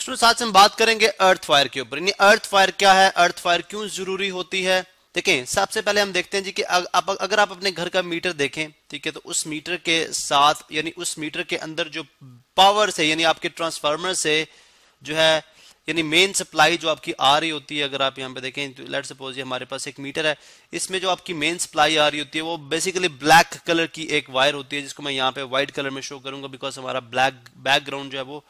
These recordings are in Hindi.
स्टूडेंट आज हम बात करेंगे अर्थ फायर के ऊपर अर्थ फायर क्या है अर्थ फायर क्यों जरूरी होती है देखें सबसे पहले हम देखते हैं जी कि आप अगर आप अपने घर का मीटर देखें ठीक है तो उस मीटर के साथ यानी उस मीटर के अंदर जो पावर से यानी आपके ट्रांसफार्मर से जो है यानी मेन सप्लाई जो आपकी आ रही होती है अगर आप यहाँ पे देखें तो लेट सपोज ये हमारे पास एक मीटर है इसमें जो आपकी मेन सप्लाई आ रही होती है वो बेसिकली ब्लैक कलर की एक वायर होती है जिसको मैं यहाँ पे व्हाइट कलर में शो करूंगा बिकॉज हमारा ब्लैक बैकग्राउंड जो है वो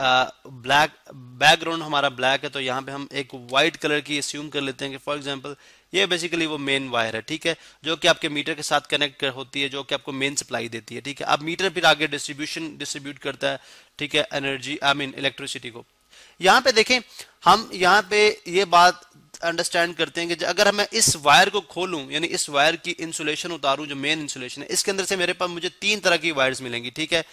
ब्लैक बैकग्राउंड हमारा ब्लैक है तो यहाँ पे हम एक वाइट कलर की अस्यूम कर लेते हैं कि फॉर एग्जांपल ये बेसिकली वो मेन वायर है ठीक है जो कि आपके मीटर के साथ कनेक्ट होती है जो कि आपको मेन सप्लाई देती है ठीक है अब मीटर फिर आगे डिस्ट्रीब्यूशन डिस्ट्रीब्यूट करता है ठीक है एनर्जी आई मीन इलेक्ट्रिसिटी को यहाँ पे देखें हम यहाँ पे ये बात अंडरस्टैंड करते हैं कि अगर मैं इस वायर को खोलूं यानी इस वायर की इंसुलेशन उतारूं जो मेन इंसुलेशन है इसके अंदर से मेरे पास मुझे तीन तरह की वायर्स मिलेंगी ठीक है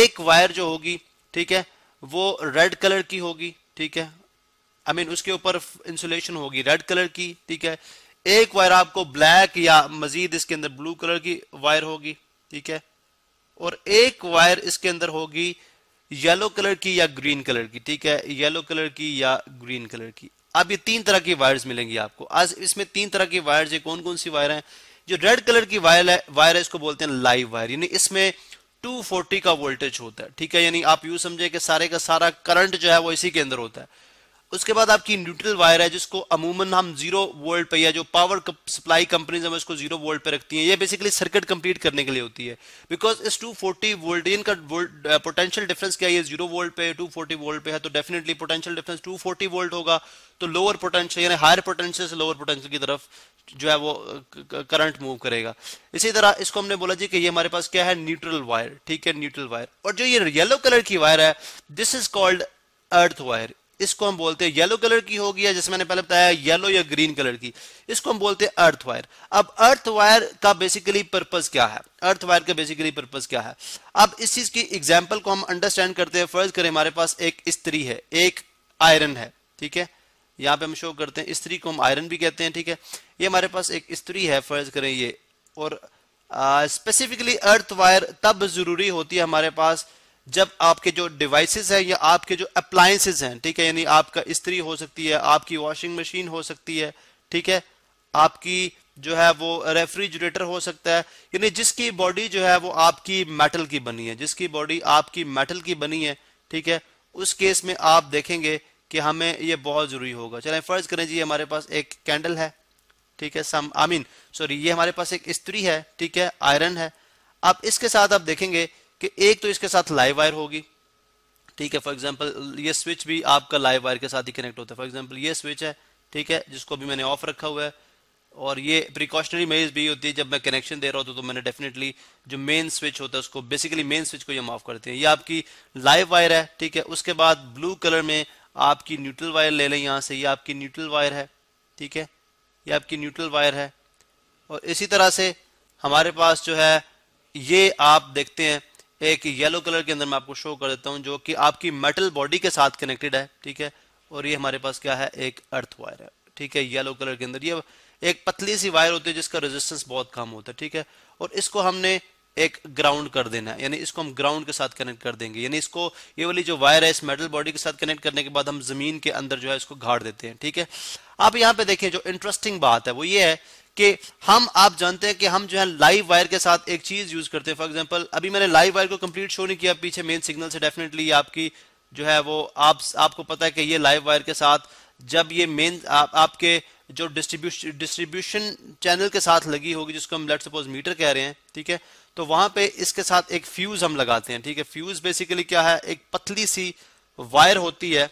एक वायर जो होगी ठीक है वो रेड कलर की होगी ठीक है आई I मीन mean, उसके ऊपर इंसुलेशन होगी रेड कलर की ठीक है एक वायर आपको ब्लैक या मजीद इसके अंदर ब्लू कलर की वायर होगी ठीक है और एक वायर इसके अंदर होगी येलो कलर की या ग्रीन कलर की ठीक है येलो कलर की या ग्रीन कलर की अब ये तीन तरह की वायर्स मिलेंगी आपको आज इसमें तीन तरह की वायर्स ये कौन कौन सी वायर हैं जो रेड कलर की वायर है वायर है इसको बोलते हैं लाइव वायर यानी इसमें 240 का वोल्टेज होता है ठीक है यानी आप यू समझे कि सारे का सारा करंट जो है वो इसी के अंदर होता है उसके बाद आपकी न्यूट्रल वायर है जिसको अमूमन हम जीरो वोल्ट पे या जो पावर सप्लाई कंपनीज हम उसको जीरो वोल्ट पे रखती हैं ये बेसिकली सर्किट कंप्लीट करने के लिए होती है बिकॉज इस 240 फोर्टी वोल्ट इनका पोटेंशियल डिफरेंस क्या है जीरो वोल्ट पे टू फोर्टी वोल्ट पे है तो डेफिनेटली पोटेंशियल डिफरेंस 240 वोल्ट होगा तो लोअर पोटेंशियल यानी हायर पोटेंशियल से लोअर पोटेंशियल की तरफ जो है वो करंट मूव करेगा इसी तरह इसको हमने बोला जी कि ये हमारे पास क्या है न्यूट्रल वायर ठीक है न्यूट्रल वायर और जो ये येलो कलर की वायर है this is called earth wire इसको हम बोलते हैं येलो कलर की होगी या जैसे मैंने पहले बताया येलो या ग्रीन कलर की इसको हम बोलते हैं अर्थ वायर अब अर्थ वायर का बेसिकली पर्पज क्या है अर्थ वायर का बेसिकली पर्पज क्या है अब इस चीज की एग्जाम्पल को हम अंडरस्टैंड करते हैं फर्ज करें हमारे पास एक स्त्री है एक आयरन है ठीक है यहाँ पे हम शो करते हैं स्त्री को हम आयरन भी कहते हैं ठीक है ये हमारे पास एक स्त्री है फर्ज करें ये और स्पेसिफिकली अर्थ वायर तब जरूरी होती है हमारे पास जब आपके जो डिवाइसेस हैं या आपके जो अप्लायसेज हैं ठीक है यानी आपका स्त्री हो सकती है आपकी वॉशिंग मशीन हो सकती है ठीक है आपकी जो है वो रेफ्रिजरेटर हो सकता है यानी जिसकी बॉडी जो है वो आपकी मेटल की बनी है जिसकी बॉडी आपकी मेटल की बनी है ठीक है उस केस में आप देखेंगे कि हमें ये बहुत ज़रूरी होगा चले फ़र्ज़ करें जी हमारे पास एक कैंडल है ठीक है सम आई मीन सॉरी ये हमारे पास एक स्त्री है ठीक है आयरन है अब इसके साथ आप देखेंगे कि एक तो इसके साथ लाइव वायर होगी ठीक है फॉर एग्जाम्पल ये स्विच भी आपका लाइव वायर के साथ ही कनेक्ट होता है फॉर एग्जाम्पल ये स्विच है ठीक है जिसको अभी मैंने ऑफ रखा हुआ है और ये प्रिकॉशनरी मेज भी होती है जब मैं कनेक्शन दे रहा होता तो मैंने डेफिनेटली जो मेन स्विच होता है उसको बेसिकली मेन स्विच को ये ऑफ करते हैं ये आपकी लाइव वायर है ठीक है उसके बाद ब्लू कलर में आपकी न्यूट्रल वायर ले लें यहाँ से ये आपकी न्यूट्रल वायर है ठीक है ये आपकी न्यूट्रल वायर है और इसी तरह से हमारे पास जो है ये आप देखते हैं एक येलो कलर के अंदर मैं आपको शो कर देता हूं जो कि आपकी मेटल बॉडी के साथ कनेक्टेड है ठीक है और ये हमारे पास क्या है एक अर्थ वायर है ठीक है येलो कलर के अंदर ये एक पतली सी वायर होती है जिसका रेजिस्टेंस बहुत कम होता है ठीक है और इसको हमने एक ग्राउंड कर देना यानी इसको हम ग्राउंड के साथ कनेक्ट कर देंगे यानी इसको ये वाली जो वायर है इस मेटल बॉडी के साथ कनेक्ट करने के बाद हम जमीन के अंदर जो है इसको गाड़ देते हैं ठीक है आप यहाँ पे देखें जो इंटरेस्टिंग बात है वो ये है कि हम आप जानते हैं कि हम जो है लाइव वायर के साथ एक चीज यूज करते हैं फॉर एग्जाम्पल अभी मैंने लाइव वायर को कंप्लीट शो नहीं किया पीछे मेन सिग्नल से डेफिनेटली आपकी जो है वो आप आपको पता है कि ये लाइव वायर के साथ जब ये मेन आप, आपके जो डिस्ट्रीब्यूशन डिस्ट्रीब्यूशन चैनल के साथ लगी होगी जिसको हम लेट सपोज मीटर कह रहे हैं ठीक है तो वहां पे इसके साथ एक फ्यूज हम लगाते हैं ठीक है फ्यूज बेसिकली क्या है एक पतली सी वायर होती है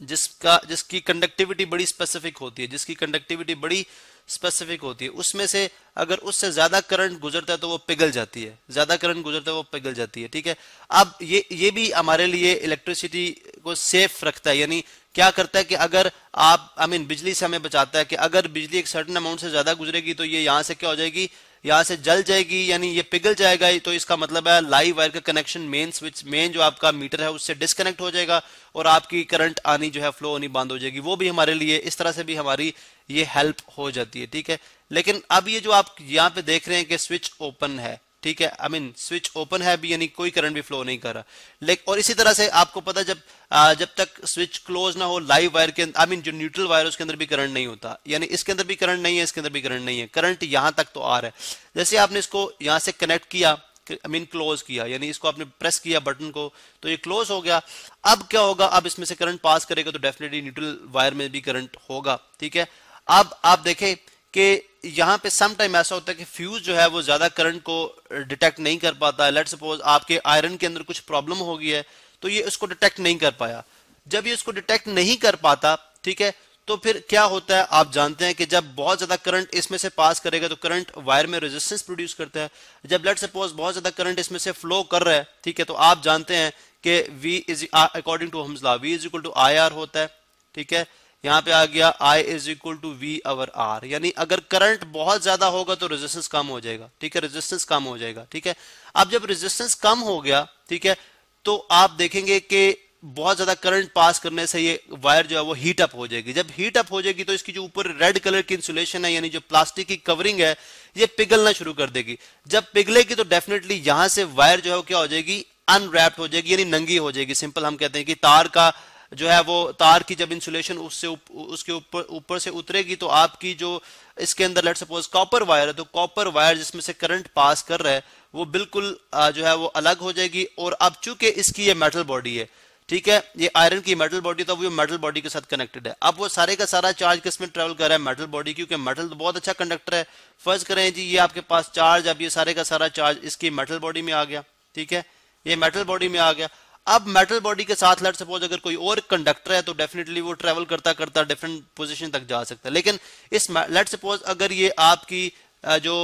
जिसका जिसकी कंडक्टिविटी बड़ी स्पेसिफिक होती है जिसकी कंडक्टिविटी बड़ी स्पेसिफिक होती है उसमें से अगर उससे ज्यादा करंट गुजरता है तो वो पिघल जाती है ज्यादा करंट गुजरता है वो पिघल जाती है ठीक है अब ये ये भी हमारे लिए इलेक्ट्रिसिटी को सेफ रखता है यानी क्या करता है कि अगर आप आई I मीन mean, बिजली से हमें बचाता है कि अगर बिजली एक सर्टन अमाउंट से ज्यादा गुजरेगी तो ये यहां से क्या हो जाएगी यहाँ से जल जाएगी यानी ये पिघल जाएगा तो इसका मतलब है लाइव वायर का कनेक्शन मेन स्विच मेन जो आपका मीटर है उससे डिस्कनेक्ट हो जाएगा और आपकी करंट आनी जो है फ्लो होनी बंद हो जाएगी वो भी हमारे लिए इस तरह से भी हमारी ये हेल्प हो जाती है ठीक है लेकिन अब ये जो आप यहाँ पे देख रहे हैं कि स्विच ओपन है ठीक है आई मीन स्विच ओपन है भी यानी कोई करंट भी फ्लो नहीं कर रहा लेक और इसी तरह से आपको पता जब आ, जब तक स्विच क्लोज ना हो लाइव वायर के आई मीन जो न्यूट्रल वायर उसके अंदर भी करंट नहीं होता यानी इसके अंदर भी करंट नहीं है इसके अंदर भी करंट नहीं है करंट यहां तक तो आ रहा है जैसे आपने इसको यहां से कनेक्ट किया आई मीन क्लोज किया यानी इसको आपने प्रेस किया बटन को तो ये क्लोज हो गया अब क्या होगा अब इसमें से करंट पास करेगा तो डेफिनेटली न्यूट्रल वायर में भी करंट होगा ठीक है अब आप देखें कि यहाँ पे सम टाइम ऐसा होता है कि फ्यूज जो है वो ज्यादा करंट को डिटेक्ट नहीं कर पाता है लेट सपोज आपके आयरन के अंदर कुछ प्रॉब्लम हो गई है तो ये उसको डिटेक्ट नहीं कर पाया जब ये उसको डिटेक्ट नहीं कर पाता ठीक है तो फिर क्या होता है आप जानते हैं कि जब बहुत ज्यादा करंट इसमें से पास करेगा तो करंट वायर में रेजिस्टेंस प्रोड्यूस करता है जब लेट सपोज बहुत ज्यादा करंट इसमें से फ्लो कर रहा है ठीक है तो आप जानते हैं कि V is according to Ohm's law V is equal to I R होता है ठीक है यहाँ पे आ गया I is equal to V over R यानी अगर करंट बहुत ज्यादा होगा तो रेजिस्टेंस कम हो जाएगा ठीक है रेजिस्टेंस कम हो जाएगा ठीक है अब जब रेजिस्टेंस कम हो गया ठीक है तो आप देखेंगे कि बहुत ज्यादा करंट पास करने से ये वायर जो है वो हीट अप हो जाएगी जब हीट अप हो जाएगी तो इसकी जो ऊपर रेड कलर की इंसुलेशन है यानी जो प्लास्टिक की कवरिंग है ये पिघलना शुरू कर देगी जब पिघलेगी तो डेफिनेटली यहां से वायर जो है वो क्या हो जाएगी अनरैप्ड हो जाएगी यानी नंगी हो जाएगी सिंपल हम कहते हैं कि तार का जो है वो तार की जब इंसुलेशन उससे उप, उसके ऊपर ऊपर से उतरेगी तो आपकी जो इसके अंदर लेट सपोज कॉपर वायर है तो कॉपर वायर जिसमें से करंट पास कर रहा है वो बिल्कुल जो है वो अलग हो जाएगी और अब चूंकि इसकी ये मेटल बॉडी है ठीक है ये आयरन की मेटल बॉडी तो वो मेटल बॉडी के साथ कनेक्टेड है अब वो सारे का सारा चार्ज किस में ट्रेवल कर रहा है मेटल बॉडी क्योंकि मेटल तो बहुत अच्छा कंडक्टर है फर्ज करें जी ये आपके पास चार्ज अब ये सारे का सारा चार्ज इसकी मेटल बॉडी में आ गया ठीक है ये मेटल बॉडी में आ गया अब मेटल बॉडी के साथ लेट सपोज अगर कोई और कंडक्टर है तो डेफिनेटली वो ट्रेवल करता करता डिफरेंट पोजीशन तक जा सकता है लेकिन इस लेट सपोज अगर ये आपकी जो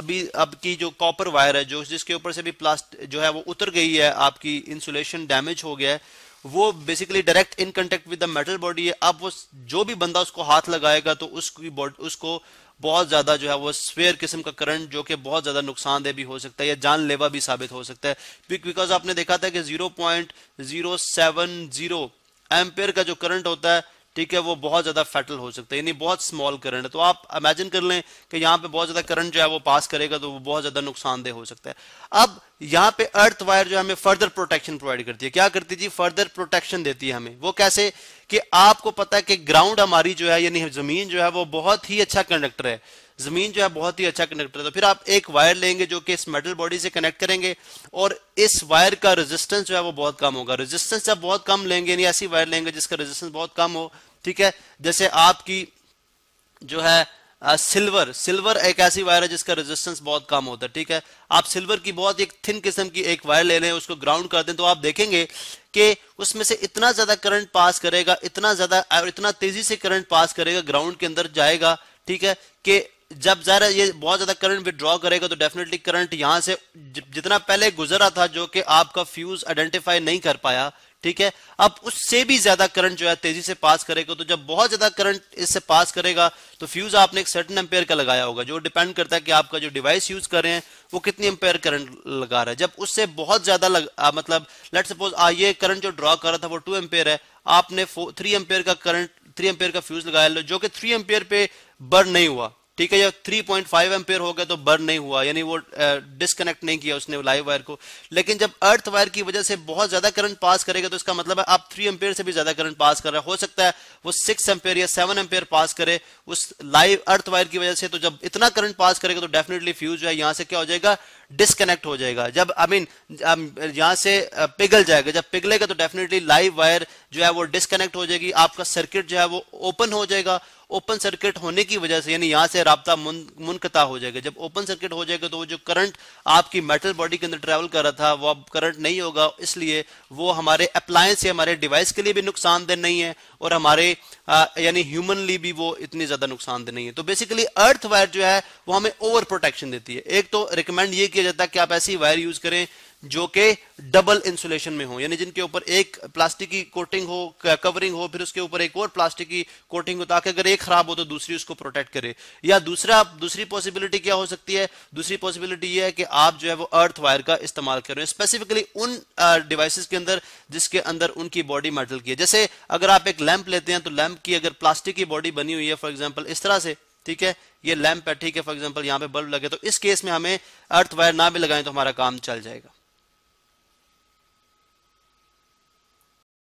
अभी अब की जो कॉपर वायर है जो जिसके ऊपर से भी प्लास्ट जो है वो उतर गई है आपकी इंसुलेशन डैमेज हो गया है वो basically direct in contact with the metal body है अब वो जो भी बंदा उसको हाथ लगाएगा तो उसकी बॉडी उसको बहुत ज्यादा जो है वो स्वेयर किस्म का करंट जो कि बहुत ज्यादा नुकसानदेह भी हो सकता है या जानलेवा भी साबित हो सकता है बिकॉज आपने देखा था कि zero point zero seven zero ampere का जो करंट होता है ठीक है वो बहुत ज्यादा फैटल हो सकता है यानी बहुत स्मॉल करंट है तो आप इमेजिन कर लें कि यहाँ पे बहुत ज्यादा करंट जो है वो पास करेगा तो वो बहुत ज्यादा नुकसानदेह हो सकता है अब यहां पे अर्थ वायर जो हमें फर्दर प्रोटेक्शन प्रोवाइड करती है क्या करती जी फर्दर प्रोटेक्शन देती है हमें वो कैसे कि आपको पता है कि ग्राउंड हमारी जो है यानी जमीन जो है वो बहुत ही अच्छा कंडक्टर है जमीन जो है बहुत ही अच्छा कंडक्टर है तो फिर आप एक वायर लेंगे जो कि इस मेटल बॉडी से कनेक्ट करेंगे और इस वायर का रेजिस्टेंस जो है वो बहुत कम होगा रेजिस्टेंस जब बहुत कम लेंगे यानी ऐसी वायर लेंगे जिसका रेजिस्टेंस बहुत कम हो ठीक है जैसे आपकी जो है सिल्वर uh, सिल्वर एक ऐसी वायर है जिसका रेजिस्टेंस बहुत कम होता है ठीक है आप सिल्वर की बहुत एक थिन किस्म की एक वायर ले लें उसको ग्राउंड कर दें तो आप देखेंगे कि उसमें से इतना ज्यादा करंट पास करेगा इतना ज्यादा और इतना तेजी से करंट पास करेगा ग्राउंड के अंदर जाएगा ठीक है कि जब जरा ये बहुत ज्यादा करंट विद्रॉ करेगा तो डेफिनेटली करंट यहां से जितना पहले गुजरा था जो कि आपका फ्यूज आइडेंटिफाई नहीं कर पाया ठीक है अब उससे भी ज्यादा करंट जो है तेजी से पास करेगा तो जब बहुत ज्यादा करंट इससे पास करेगा तो फ्यूज आपने एक सर्टन एम्पेयर का लगाया होगा जो डिपेंड करता है कि आपका जो डिवाइस यूज कर रहे हैं वो कितनी एम्पेयर करंट लगा रहा है जब उससे बहुत ज्यादा मतलब लेट सपोज ये करंट जो ड्रॉ कर रहा था वो टू एम्पेयर है आपने थ्री एम्पेयर का करंट थ्री एम्पेयर का फ्यूज लगाया लो जो कि थ्री एम्पेयर पे बर्न नहीं हुआ ठीक है जब 3.5 पॉइंट एम्पेयर हो गया तो बर्न नहीं हुआ यानी वो डिसकनेक्ट नहीं किया उसने लाइव वायर को लेकिन जब अर्थ वायर की वजह से बहुत ज्यादा करंट पास करेगा तो इसका मतलब है आप 3 एम्पेयर से भी ज्यादा करंट पास कर रहा हो सकता है वो 6 एम्पेयर या 7 एम्पेयर पास करे उस लाइव अर्थ वायर की वजह से तो जब इतना करंट पास करेगा तो डेफिनेटली फ्यूज जो है यहां से क्या हो जाएगा डिसकनेक्ट हो जाएगा जब आई मीन यहाँ से पिघल जाएगा जब पिघलेगा तो डेफिनेटली लाइव वायर जो है वो डिसकनेक्ट हो जाएगी आपका सर्किट जो है वो ओपन हो जाएगा ओपन सर्किट होने की वजह से यानी यहाँ से रबता मुनकता हो जाएगा जब ओपन सर्किट हो जाएगा तो वो जो करंट आपकी मेटल बॉडी के अंदर ट्रेवल कर रहा था वो अब करंट नहीं होगा इसलिए वो हमारे अप्लायंस या हमारे डिवाइस के लिए भी नुकसानदेह नहीं है और हमारे यानी ह्यूमनली भी वो इतनी ज्यादा नुकसान दे नहीं है तो बेसिकली अर्थ वायर जो है वो हमें ओवर प्रोटेक्शन देती है एक तो रिकमेंड ये किया जाता है कि आप ऐसी वायर यूज करें जो कि डबल इंसुलेशन में हो यानी जिनके ऊपर एक प्लास्टिक की कोटिंग हो कवरिंग हो फिर उसके ऊपर एक और प्लास्टिक की कोटिंग हो ताकि अगर एक खराब हो तो दूसरी उसको प्रोटेक्ट करे या दूसरा दूसरी पॉसिबिलिटी क्या हो सकती है दूसरी पॉसिबिलिटी यह है कि आप जो है वो अर्थ वायर का इस्तेमाल करें स्पेसिफिकली उन डिवाइस के अंदर जिसके अंदर उनकी बॉडी मेटल की है जैसे अगर आप एक लैंप लेते हैं तो लैंप की अगर प्लास्टिक की बॉडी बनी हुई है फॉर एग्जाम्पल इस तरह से ठीक है ये लैंप है ठीक है फॉर एग्जाम्पल यहाँ पे बल्ब लगे तो इस केस में हमें अर्थ वायर ना भी लगाएं तो हमारा काम चल जाएगा